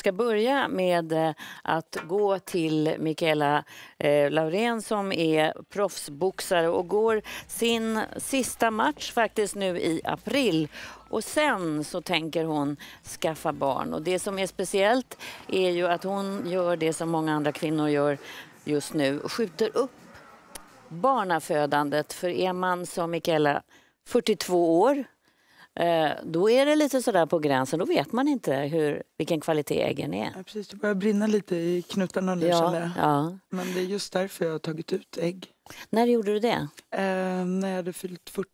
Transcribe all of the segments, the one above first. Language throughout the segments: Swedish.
ska börja med eh, att gå till Mikaela eh, Laurén som är proffsboxare och går sin sista match faktiskt nu i april. Och sen så tänker hon skaffa barn. Och det som är speciellt är ju att hon gör det som många andra kvinnor gör just nu, skjuter upp barnafödandet. För är man som Mikaela 42 år Eh, då är det lite sådär på gränsen. Då vet man inte hur, vilken kvalitet äggen är. Ja, precis, det börjar brinna lite i knutarna nu ja, Ja. Men det är just därför jag har tagit ut ägg. När gjorde du det? Eh, när jag hade fyllt 40.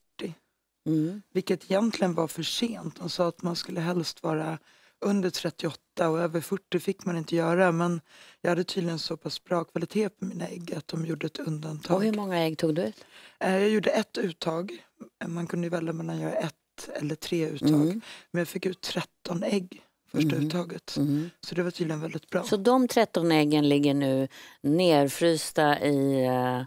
Mm. Vilket egentligen var för sent. De sa att man skulle helst vara under 38 och över 40 fick man inte göra. Men jag hade tydligen så pass bra kvalitet på mina ägg att de gjorde ett undantag. Och hur många ägg tog du ut? Eh, jag gjorde ett uttag. Man kunde välja mellan att göra ett eller tre uttag. Mm. Men jag fick ut 13 ägg första mm. uttaget. Mm. Så det var tydligen väldigt bra. Så de 13 äggen ligger nu nerfrysta i eh,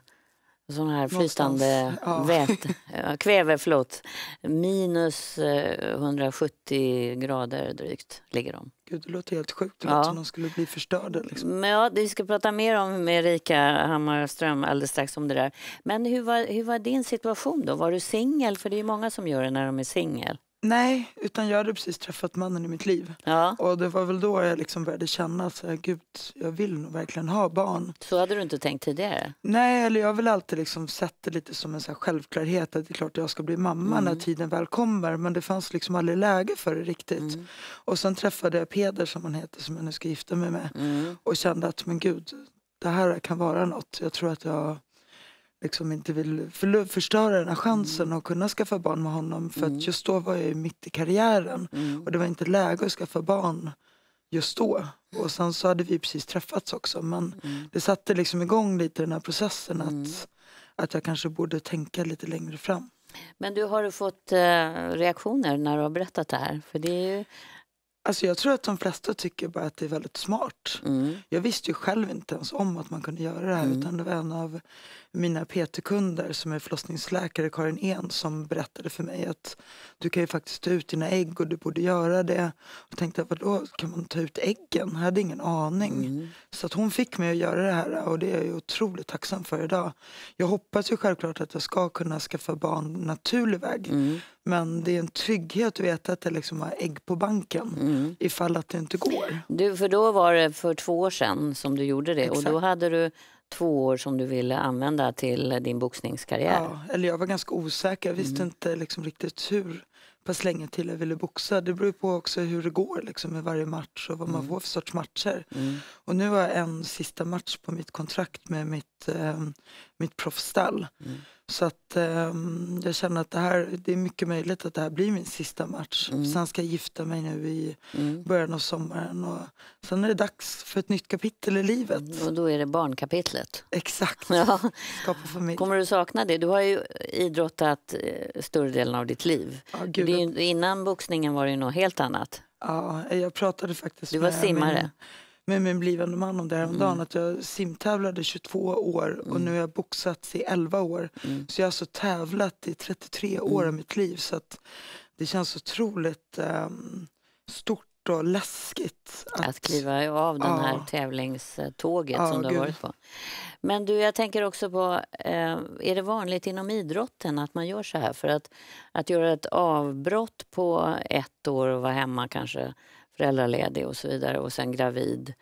sådana här flytande ja. kväve, förlåt. Minus 170 eh, grader drygt ligger de. Gud, det låter helt sjukt. Det låter som de skulle bli förstörda. Liksom. Men ja, vi ska prata mer om med Erika Hammarström alldeles strax om det där. Men hur var, hur var din situation då? Var du singel? För det är många som gör det när de är singel. Nej, utan jag hade precis träffat mannen i mitt liv. Ja. Och det var väl då jag liksom började känna att gud, jag vill nog verkligen ha barn. Så hade du inte tänkt tidigare? Nej, eller jag har väl alltid liksom sett det lite som en så självklarhet att det är klart jag ska bli mamma mm. när tiden väl kommer. Men det fanns liksom aldrig läge för det riktigt. Mm. Och sen träffade jag Peder som han heter, som jag nu ska gifta mig med. Mm. Och kände att men gud, det här kan vara något. Jag tror att jag liksom inte vill förstöra den här mm. chansen att kunna skaffa barn med honom. För att mm. just då var jag mitt i karriären mm. och det var inte läge att skaffa barn just då. Och sen så hade vi precis träffats också men det satte liksom igång lite den här processen att, att jag kanske borde tänka lite längre fram. Men du, har du fått eh, reaktioner när du har berättat det här? För det är ju Alltså jag tror att de flesta tycker bara att det är väldigt smart. Mm. Jag visste ju själv inte ens om att man kunde göra det här mm. utan det var en av mina PT-kunder som är förlossningsläkare, Karin En som berättade för mig att du kan ju faktiskt ta ut dina ägg och du borde göra det. Och tänkte vadå, kan man ta ut äggen? Jag hade ingen aning. Mm. Så att hon fick mig att göra det här och det är jag otroligt tacksam för idag. Jag hoppas ju självklart att jag ska kunna skaffa barn naturlig väg mm. Men det är en trygghet att veta att det liksom har ägg på banken mm. ifall att det inte går. Du, för då var det för två år sedan som du gjorde det Exakt. och då hade du två år som du ville använda till din boxningskarriär. Ja, eller jag var ganska osäker, jag visste mm. inte liksom riktigt hur pass länge till jag ville boxa. Det beror på också hur det går liksom, med varje match och vad man mm. får för sorts matcher. Mm. Och nu har jag en sista match på mitt kontrakt med mitt, eh, mitt proffsstall. Mm. Så att eh, jag känner att det här, det är mycket möjligt att det här blir min sista match. Mm. Sen ska jag gifta mig nu i mm. början av sommaren och sen är det dags för ett nytt kapitel i livet. Mm, och då är det barnkapitlet. Exakt. Ja. Skapa familj. Kommer du sakna det? Du har ju idrottat eh, större delen av ditt liv. Ja, gud. Det, innan boxningen var det något helt annat. Ja, jag pratade faktiskt du var med, simmare. Med, med min blivande man om det här om dagen, mm. att jag simtävlade 22 år och mm. nu har jag boxats i 11 år. Mm. Så jag har alltså tävlat i 33 år av mm. mitt liv så att det känns otroligt um, stort och läskigt. Att, att kliva av den här ja. tävlingståget ja, som du har gud. varit på. Men du, jag tänker också på, eh, är det vanligt inom idrotten att man gör så här? För att, att göra ett avbrott på ett år och vara hemma kanske föräldraledig och så vidare och sen gravid,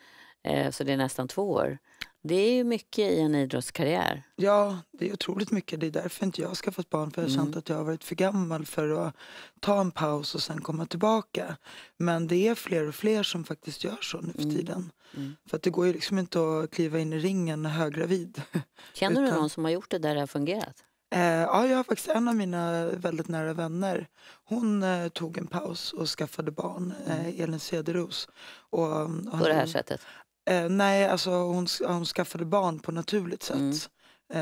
eh, så det är nästan två år. Det är ju mycket i en idrottskarriär. Ja, det är otroligt mycket. Det är därför inte jag har skaffat barn. För jag har mm. känt att jag har varit för gammal för att ta en paus och sen komma tillbaka. Men det är fler och fler som faktiskt gör så nu för mm. tiden. Mm. Mm. För att det går ju liksom inte att kliva in i ringen höggravid. Känner Utan... du någon som har gjort det där det har fungerat? Eh, ja, jag har faktiskt en av mina väldigt nära vänner. Hon eh, tog en paus och skaffade barn, mm. eh, Elin Cederos. Och, och mm, På det här hon, sättet? Eh, nej, alltså hon, hon skaffade barn på naturligt sätt. Mm.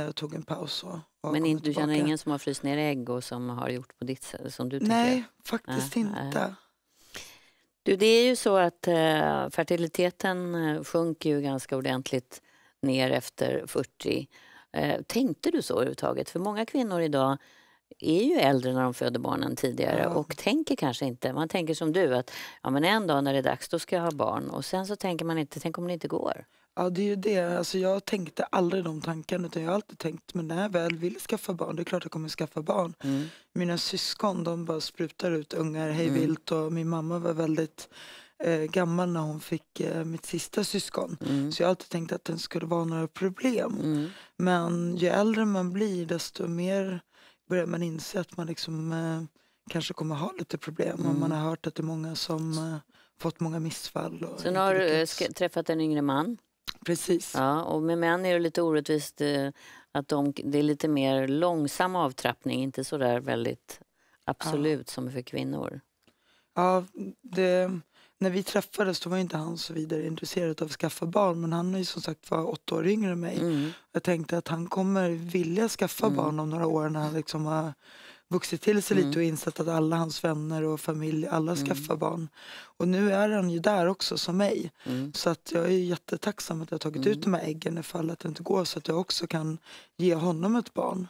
Eh, tog en paus och, och Men inte, du tillbaka. känner ingen som har fryst ner ägg och som har gjort på ditt sätt? Som du tycker? Nej, faktiskt äh, inte. Äh. Du, det är ju så att eh, fertiliteten eh, sjunker ju ganska ordentligt ner efter 40. Eh, tänkte du så överhuvudtaget? För många kvinnor idag är ju äldre när de föder barnen tidigare ja. och tänker kanske inte, man tänker som du att ja, men en dag när det är dags då ska jag ha barn och sen så tänker man inte, tänk om det inte går. Ja det är ju det, alltså jag tänkte aldrig de tankarna utan jag har alltid tänkt men när jag väl vill skaffa barn, det är klart jag kommer skaffa barn. Mm. Mina syskon de bara sprutar ut ungar hej mm. vilt och min mamma var väldigt eh, gammal när hon fick eh, mitt sista syskon. Mm. Så jag har alltid tänkt att det skulle vara några problem. Mm. Men ju äldre man blir desto mer börjar man inse att man liksom, eh, kanske kommer ha lite problem. Mm. Och man mm. har hört att det är många som eh, fått många missfall. Och Sen har du eh, träffat en yngre man. Precis. Ja, och med män är det lite orättvist eh, att de, det är lite mer långsam avtrappning, inte så där väldigt absolut ja. som för kvinnor. Ja, det när vi träffades då var inte han så vidare intresserad av att skaffa barn men han är ju som sagt var åtta år yngre än mig. Mm. Jag tänkte att han kommer vilja skaffa mm. barn om några år när han liksom har vuxit till sig mm. lite och insett att alla hans vänner och familj, alla mm. skaffar barn. Och nu är han ju där också som mig. Mm. Så att jag är jättetacksam att jag har tagit ut mm. de här äggen ifall att det inte går så att jag också kan ge honom ett barn.